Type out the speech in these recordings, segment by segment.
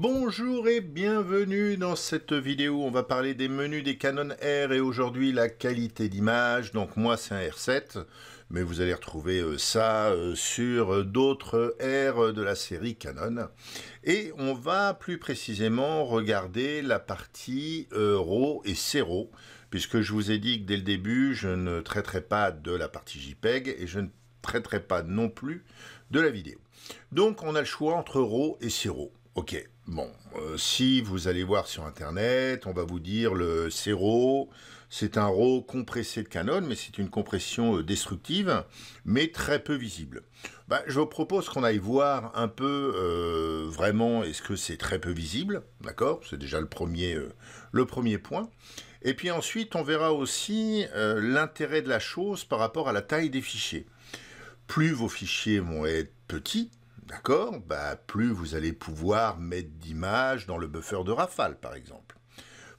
bonjour et bienvenue dans cette vidéo. On va parler des menus des Canon R et aujourd'hui la qualité d'image. Donc moi c'est un R7, mais vous allez retrouver euh, ça euh, sur euh, d'autres R de la série Canon. Et on va plus précisément regarder la partie RAW et cero, puisque je vous ai dit que dès le début je ne traiterai pas de la partie JPEG et je ne traiterai pas non plus de la vidéo. Donc on a le choix entre RAW et cero ok, bon, euh, si vous allez voir sur Internet, on va vous dire le CRO, c'est un RAW compressé de Canon, mais c'est une compression euh, destructive, mais très peu visible. Bah, je vous propose qu'on aille voir un peu euh, vraiment est-ce que c'est très peu visible, d'accord C'est déjà le premier, le premier point. Et puis ensuite, on verra aussi l'intérêt de la chose par rapport à la taille des fichiers. Plus vos fichiers vont être petits, D'accord bah, Plus vous allez pouvoir mettre d'images dans le buffer de Rafale, par exemple.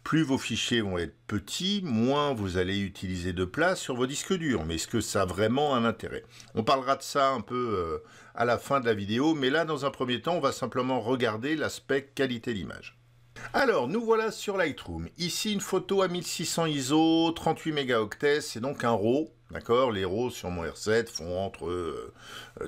Plus vos fichiers vont être petits, moins vous allez utiliser de place sur vos disques durs. Mais est-ce que ça a vraiment un intérêt On parlera de ça un peu euh, à la fin de la vidéo, mais là, dans un premier temps, on va simplement regarder l'aspect qualité d'image. Alors, nous voilà sur Lightroom. Ici, une photo à 1600 ISO, 38 mégaoctets, c'est donc un RAW D'accord Les roses sur mon R7 font entre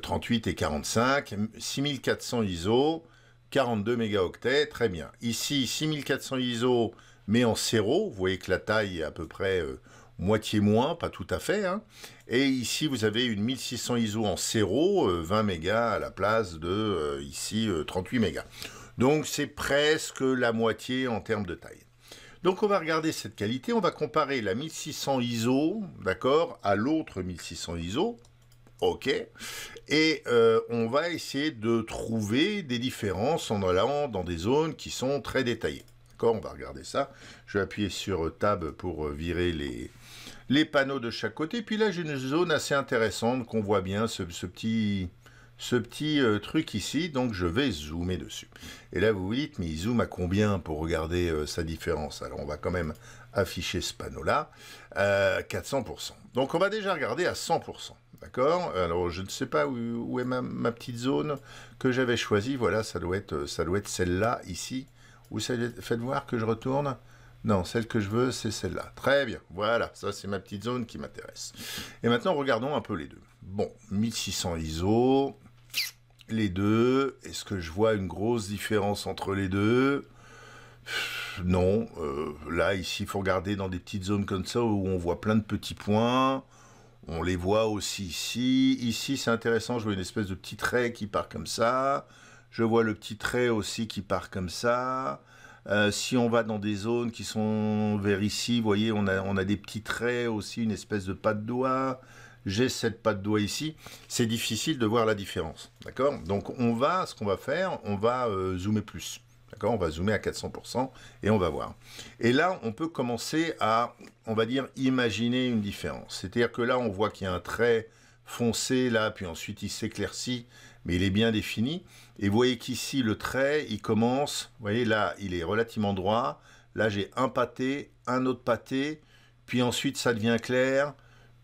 38 euh, et 45, 6400 ISO, 42 mégaoctets, très bien. Ici, 6400 ISO, mais en 0, vous voyez que la taille est à peu près euh, moitié moins, pas tout à fait. Hein. Et ici, vous avez une 1600 ISO en 0, 20 euh, mégas à la place de, ici, 38 mégas. Donc, c'est presque la moitié en termes de taille. Donc on va regarder cette qualité, on va comparer la 1600 ISO, d'accord, à l'autre 1600 ISO, ok, et euh, on va essayer de trouver des différences en allant dans des zones qui sont très détaillées. D'accord, on va regarder ça. Je vais appuyer sur euh, Tab pour euh, virer les, les panneaux de chaque côté. Puis là, j'ai une zone assez intéressante qu'on voit bien, ce petit ce petit euh, truc ici, donc je vais zoomer dessus. Et là, vous vous dites, mais il zoome à combien pour regarder euh, sa différence Alors, on va quand même afficher ce panneau-là, 400%. Euh, donc, on va déjà regarder à 100%. D'accord Alors, je ne sais pas où, est ma, petite zone que j'avais choisie. Voilà, ça doit être, être celle-là, ici. Ou faites voir que je retourne. Non, celle que je veux, c'est celle-là. Très bien, voilà, ça c'est ma petite zone qui m'intéresse. Et maintenant, regardons un peu les deux. Bon, 1600 ISO, les deux. Est-ce que je vois une grosse différence entre les deux Non. Euh, là, ici, il faut regarder dans des petites zones comme ça où on voit plein de petits points. On les voit aussi ici. Ici, c'est intéressant, je vois une espèce de petit trait qui part comme ça. Je vois le petit trait aussi qui part comme ça. Euh, si on va dans des zones qui sont vers ici, vous voyez, on a, on a des petits traits aussi, une espèce de pas de doigt j'ai cette patte doigt ici, c'est difficile de voir la différence. D'accord Donc on va, ce qu'on va faire, on va euh, zoomer plus. D'accord On va zoomer à 400% et on va voir. Et là, on peut commencer à, on va dire, imaginer une différence. C'est-à-dire que là, on voit qu'il y a un trait foncé là, puis ensuite il s'éclaircit, mais il est bien défini. Et vous voyez qu'ici, le trait, il commence, vous voyez là, il est relativement droit. Là, j'ai un pâté, un autre pâté, puis ensuite ça devient clair,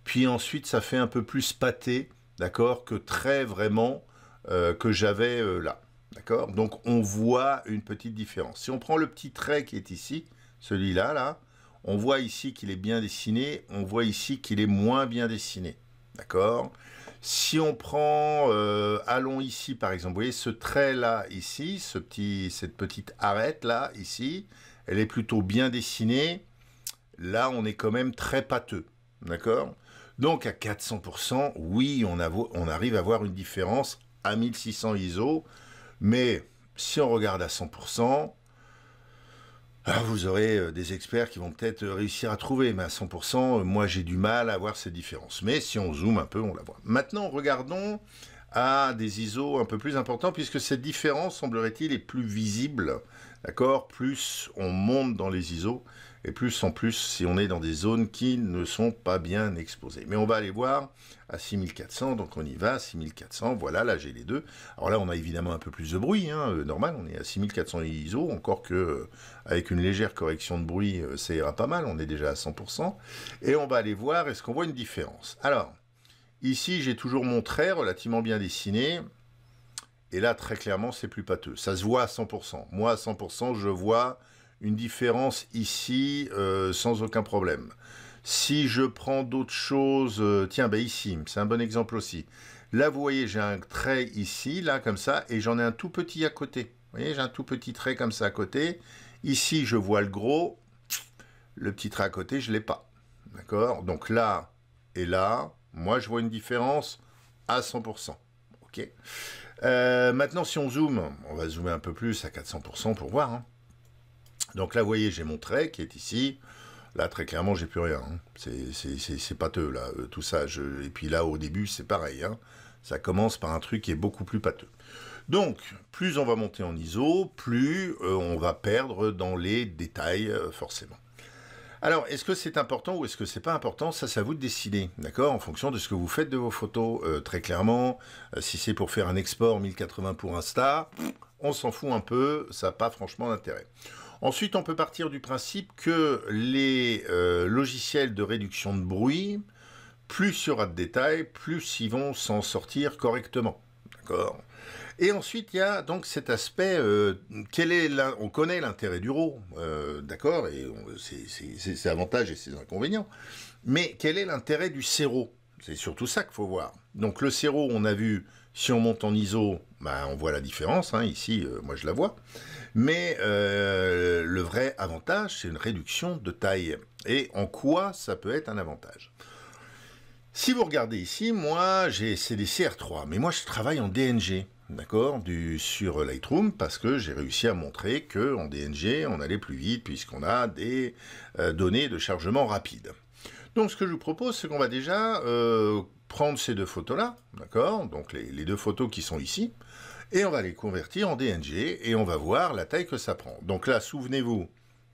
puis ensuite, ça fait un peu plus pâté, d'accord, que très vraiment euh, que j'avais euh, là. D'accord Donc on voit une petite différence. Si on prend le petit trait qui est ici, celui-là, là, on voit ici qu'il est bien dessiné, on voit ici qu'il est moins bien dessiné. D'accord Si on prend, euh, allons ici par exemple, vous voyez ce trait-là ici, ce petit, cette petite arête-là ici, elle est plutôt bien dessinée. Là, on est quand même très pâteux. D'accord donc à 400%, oui, on, arrive à voir une différence à 1600 ISO, mais si on regarde à 100%, ah, vous aurez euh, des experts qui vont peut-être euh, réussir à trouver, mais à 100%, euh, moi j'ai du mal à voir cette différence, Mais si on zoome un peu, on la voit. Maintenant, regardons à des ISO un peu plus importants, puisque cette différence, semblerait-il, est plus visible D'accord Plus on monte dans les ISO, et plus en plus si on est dans des zones qui ne sont pas bien exposées. Mais on va aller voir à 6400, donc on y va, 6400, voilà, là j'ai les deux. Alors là on a évidemment un peu plus de bruit, hein, euh, normal, on est à 6400 ISO, encore que euh, avec une légère correction de bruit, euh, ça ira pas mal, on est déjà à 100%. Et on va aller voir, est-ce qu'on voit une différence Alors, ici j'ai toujours mon trait relativement bien dessiné, et là, très clairement, c'est plus pâteux. Ça se voit à 100%. Moi, à 100%, je vois une différence ici euh, sans aucun problème. Si je prends d'autres choses, euh, tiens, ben, ici, c'est un bon exemple aussi. Là, vous voyez, j'ai un trait ici, là, comme ça, et j'en ai un tout petit à côté. Vous voyez, j'ai un tout petit trait comme ça à côté. Ici, je vois le gros. Le petit trait à côté, je ne l'ai pas. D'accord Donc là et là, moi, je vois une différence à 100%. OK euh, maintenant, si on zoome, on va zoomer un peu plus à 400% pour voir. Hein. Donc là, vous voyez, j'ai mon trait qui est ici. Là, très clairement, j'ai plus rien. Hein. C'est pâteux, là, euh, tout ça. Et puis là, au début, c'est pareil. Hein. Ça commence par un truc qui est beaucoup plus pâteux. Donc, plus on va monter en ISO, plus euh, on va perdre dans les détails, forcément. Alors, est-ce que c'est important ou est-ce que c'est pas important Ça, c'est à vous de décider, d'accord En fonction de ce que vous faites de vos photos, euh, très clairement. Euh, si c'est pour faire un export 1080 pour Insta, on s'en fout un peu, ça n'a pas franchement d'intérêt. Ensuite, on peut partir du principe que les euh, logiciels de réduction de bruit, plus il y aura de détails, plus ils vont s'en sortir correctement, d'accord et ensuite, il y a donc cet aspect, euh, quel est on connaît l'intérêt du Ro euh, d'accord, et ses, avantages et ses inconvénients, mais quel est l'intérêt du CRO C'est surtout ça qu'il faut voir. Donc le CRO, on a vu, si on monte en ISO, ben, on voit la différence, hein, ici, euh, moi je la vois, mais le vrai avantage, c'est une réduction de taille, et en quoi ça peut être un avantage si vous regardez ici, moi, j'ai c'est des CR3, mais moi je travaille en DNG, d'accord, sur euh, Lightroom parce que j'ai réussi à montrer que en DNG on allait plus vite puisqu'on a des euh, données de chargement rapide. Donc ce que je vous propose, c'est qu'on va déjà euh, prendre ces deux photos-là, d'accord, donc les, les deux photos qui sont ici, et on va les convertir en DNG et on va voir la taille que ça prend. Donc là, souvenez-vous,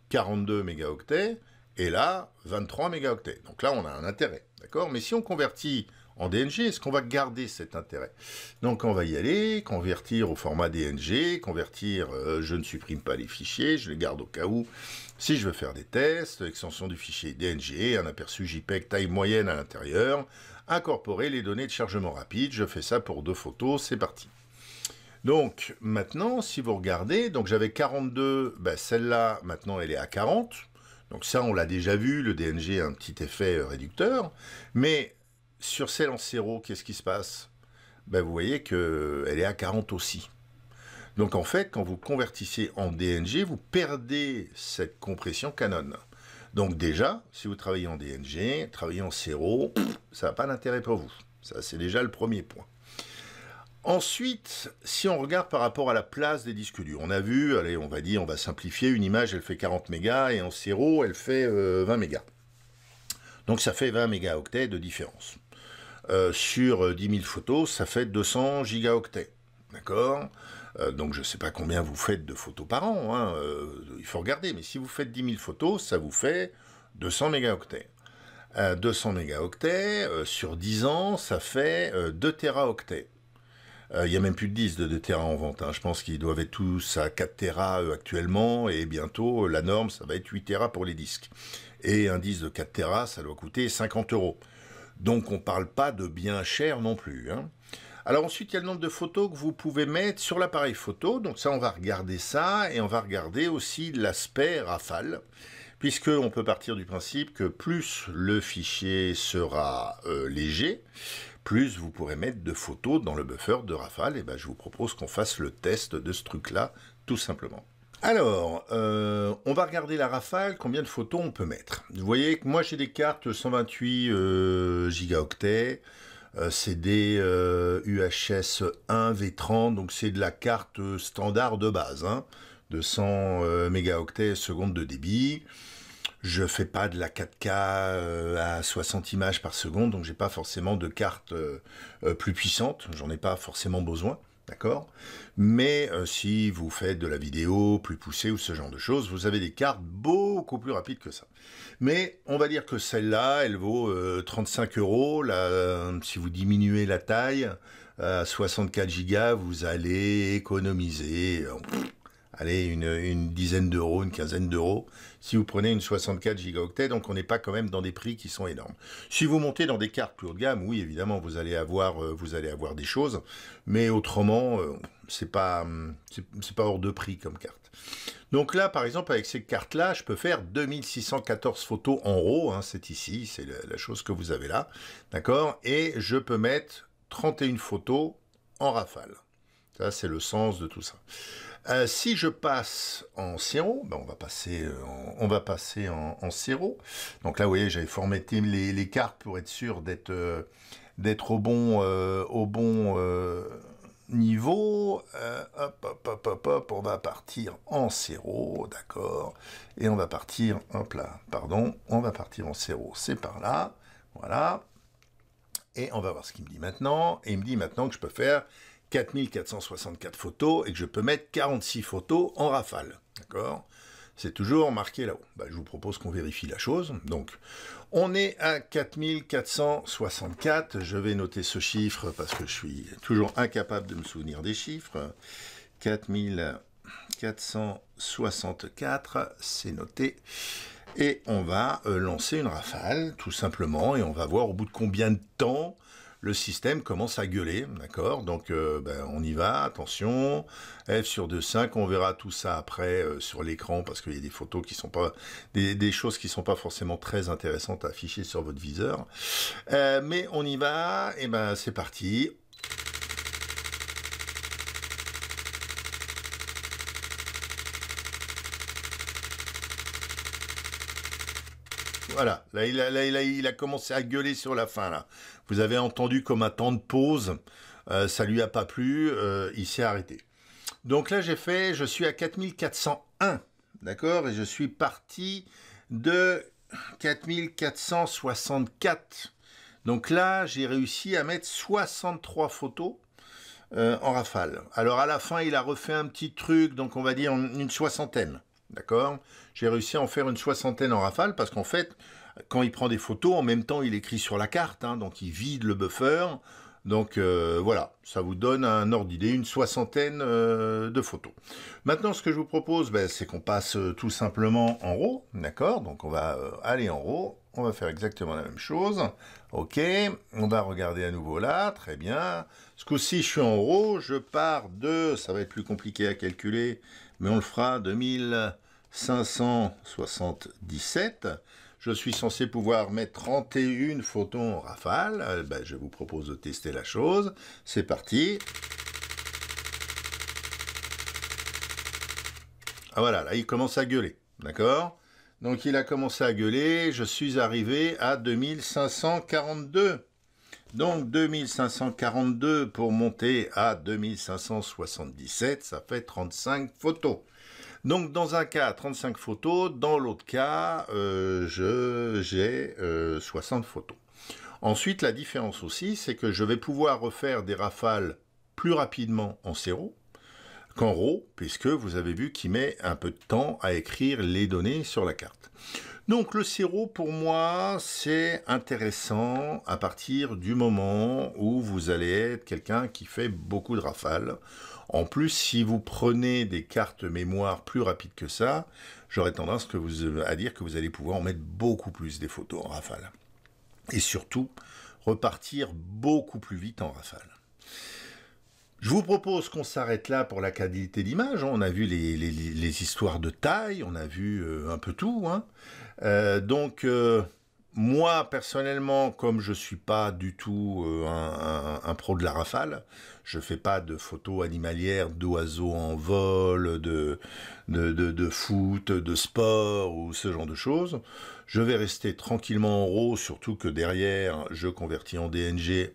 42 mégaoctets et là 23 mégaoctets. Donc là, on a un intérêt. Mais si on convertit en DNG, est-ce qu'on va garder cet intérêt Donc on va y aller, convertir au format DNG, convertir, euh, je ne supprime pas les fichiers, je les garde au cas où, si je veux faire des tests, extension du fichier DNG, un aperçu JPEG taille moyenne à l'intérieur, incorporer les données de chargement rapide, je fais ça pour deux photos, c'est parti. Donc maintenant, si vous regardez, donc j'avais 42, ben, celle-là maintenant elle est à 40, donc ça, on l'a déjà vu, le DNG a un petit effet euh, réducteur. Mais sur celle en séro, qu'est-ce qui se passe ben, Vous voyez qu'elle euh, est à 40 aussi. Donc en fait, quand vous convertissez en DNG, vous perdez cette compression Canon. Donc déjà, si vous travaillez en DNG, travaillez en séro, ça n'a pas d'intérêt pour vous. Ça, c'est déjà le premier point. Ensuite, si on regarde par rapport à la place des disques durs, on a vu, allez, on va dire, on va simplifier, une image, elle fait 40 mégas et en séro, elle fait 20 euh, mégas. Donc ça fait 20 mégaoctets de différence. Euh, sur 10 euh, 000 photos, ça fait 200 gigaoctets. D'accord Donc je ne sais pas combien vous faites de photos par an, hein, il faut regarder, mais si vous faites 10 000 photos, ça vous fait 200 mégaoctets. 200 mégaoctets, sur 10 ans, ça fait 2 teraoctets. Euh, il n'y a même plus de 10 de, de en vente. Hein. Je pense qu'ils doivent être tous à 4 Tera euh, actuellement et bientôt la norme ça va être 8 Tera pour les disques. Et un disque de 4 Tera ça doit coûter 50 euros. Donc on ne parle pas de bien cher non plus. Hein. Alors ensuite, il y a le nombre de photos que vous pouvez mettre sur l'appareil photo. Donc ça, on va regarder ça et on va regarder aussi l'aspect rafale, puisque on peut partir du principe que plus le fichier sera euh, léger, plus vous pourrez mettre de photos dans le buffer de Rafale. Et eh ben, je vous propose qu'on fasse le test de ce truc-là, tout simplement. Alors, euh, on va regarder la rafale, combien de photos on peut mettre. Vous voyez que moi j'ai des cartes 128 euh, gigaoctets, euh, c'est des UHS 1 V30, donc c'est de la carte standard de base, hein, de 100 mégaoctets seconde de débit je fais pas de la 4K euh, à 60 images par seconde, donc j'ai pas forcément de carte euh, euh, plus puissante, j'en ai pas forcément besoin. D'accord Mais si vous faites de la vidéo plus poussée ou ce genre de choses, vous avez des cartes beaucoup plus rapides que ça. Mais on va dire que celle-là, elle vaut 35 euros. si vous diminuez la taille à 64 Go, vous allez économiser allez, une, dizaine d'euros, une quinzaine d'euros, si vous prenez une 64 gigaoctets, donc on n'est pas quand même dans des prix qui sont énormes. Si vous montez dans des cartes plus haut de gamme, oui, évidemment, vous allez avoir, euh, vous allez avoir des choses, mais autrement, euh, c'est pas, hum, c'est pas hors de prix comme carte. Donc là, par exemple, avec ces cartes-là, je peux faire 2614 photos en RAW, hein, c'est ici, c'est la chose que vous avez là, d'accord Et je peux mettre 31 photos en rafale. Ça, c'est le sens de tout ça. Euh, si je passe en 0, ben, on va passer, euh, en, on va passer en, Donc là, vous voyez, j'avais formaté les, cartes pour être sûr d'être euh, au bon, au bon niveau. hop, hop, hop, hop, hop, on va partir en 0, d'accord. Et on va partir, hop là, pardon, on va partir en 0, C'est par là, voilà. Et on va voir ce qu'il me dit maintenant. Et il me dit maintenant que je peux faire 4464 photos et que je peux mettre 46 photos en rafale. D'accord C'est toujours marqué là-haut. Bah, je vous propose qu'on vérifie la chose. Donc, on est à 4464. Je vais noter ce chiffre parce que je suis toujours incapable de me souvenir des chiffres. 4464, c'est noté. Et on va euh, lancer une rafale, tout simplement, et on va voir au bout de combien de temps le système commence à gueuler, d'accord Donc euh, ben, on y va, attention, F sur 2,5, on verra tout ça après euh, sur l'écran parce qu'il y a des photos qui sont pas, des, choses qui sont pas forcément très intéressantes à afficher sur votre viseur. Euh, mais on y va, et ben c'est parti, Voilà, là il, a, commencé à gueuler sur la fin, là. Vous avez entendu comme un temps de pause, Ça euh, ça lui a pas plu, euh, il s'est arrêté. Donc là, j'ai fait, je suis à 4401, d'accord Et je suis parti de 4464. Donc là, j'ai réussi à mettre 63 photos euh, en rafale. Alors à la fin, il a refait un petit truc, donc on va dire une soixantaine, d'accord j'ai réussi à en faire une soixantaine en rafale parce qu'en fait, quand il prend des photos, en même temps, il écrit sur la carte, hein, donc il vide le buffer. Donc euh, voilà, ça vous donne un ordre d'idée, une soixantaine euh, de photos. Maintenant, ce que je vous propose, ben, c'est qu'on passe euh, tout simplement en RAW, d'accord Donc on va aller en RAW, on va faire exactement la même chose. Ok, on va regarder à nouveau là, très bien. Ce coup-ci, je suis en RAW, je pars de, ça va être plus compliqué à calculer, mais on le fera, 2000... 577. Je suis censé pouvoir mettre 31 photons en rafale. Eh ben, je vous propose de tester la chose. C'est parti. Ah, voilà, là il commence à gueuler. D'accord Donc il a commencé à gueuler. Je suis arrivé à 2542. Donc 2542 pour monter à 2577, ça fait 35 photos. Donc dans un cas, 35 photos, dans l'autre cas, euh, j'ai 60 euh, photos. Ensuite, la différence aussi, c'est que je vais pouvoir refaire des rafales plus rapidement en séro qu'en RAW, puisque vous avez vu qu'il met un peu de temps à écrire les données sur la carte. Donc le séro, pour moi, c'est intéressant à partir du moment où vous allez être quelqu'un qui fait beaucoup de rafales. En plus, si vous prenez des cartes mémoire plus rapides que ça, j'aurais tendance que vous, euh, à dire que vous allez pouvoir en mettre beaucoup plus des photos en rafale. Et surtout, repartir beaucoup plus vite en rafale. Je vous propose qu'on s'arrête là pour la qualité d'image. Hein. On a vu les, histoires de taille, on a vu euh, un peu tout. Hein. Euh, donc moi, personnellement, comme je suis pas du tout euh, un, pro de la rafale, je fais pas de photos animalières d'oiseaux en vol, de de, foot, de sport ou ce genre de choses. Je vais rester tranquillement en RAW, surtout que derrière, je convertis en DNG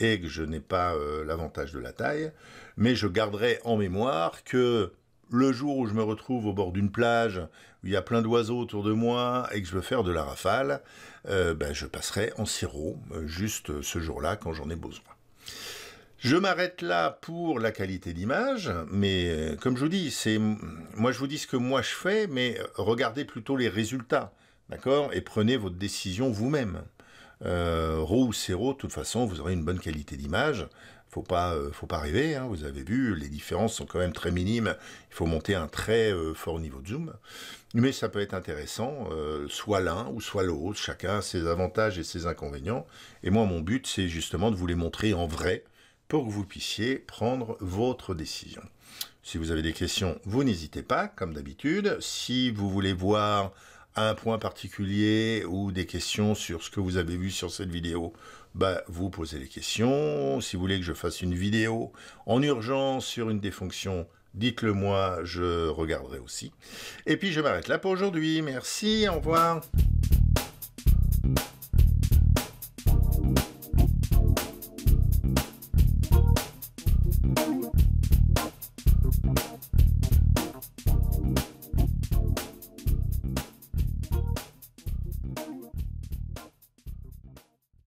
et que je n'ai pas euh, l'avantage de la taille. Mais je garderai en mémoire que le jour où je me retrouve au bord d'une plage, où il y a plein d'oiseaux autour de moi et que je veux faire de la rafale, euh, ben, je passerai en sirop, euh, juste ce jour-là quand j'en ai besoin. Je m'arrête là pour la qualité d'image, mais euh, comme je vous dis, c'est moi je vous dis ce que moi je fais, mais regardez plutôt les résultats, d'accord, et prenez votre décision vous-même. Euh, RAW ou CRO, de toute façon, vous aurez une bonne qualité d'image. Faut pas, euh, faut pas rêver. Hein, vous avez vu, les différences sont quand même très minimes. Il faut monter un très euh, fort niveau de zoom, mais ça peut être intéressant, euh, soit l'un ou soit l'autre. Chacun a ses avantages et ses inconvénients. Et moi, mon but, c'est justement de vous les montrer en vrai pour que vous puissiez prendre votre décision. Si vous avez des questions, vous n'hésitez pas, comme d'habitude. Si vous voulez voir un point particulier ou des questions sur ce que vous avez vu sur cette vidéo, bah, vous posez les questions. Si vous voulez que je fasse une vidéo en urgence sur une des fonctions, dites-le moi, je regarderai aussi. Et puis je m'arrête là pour aujourd'hui. Merci, au revoir.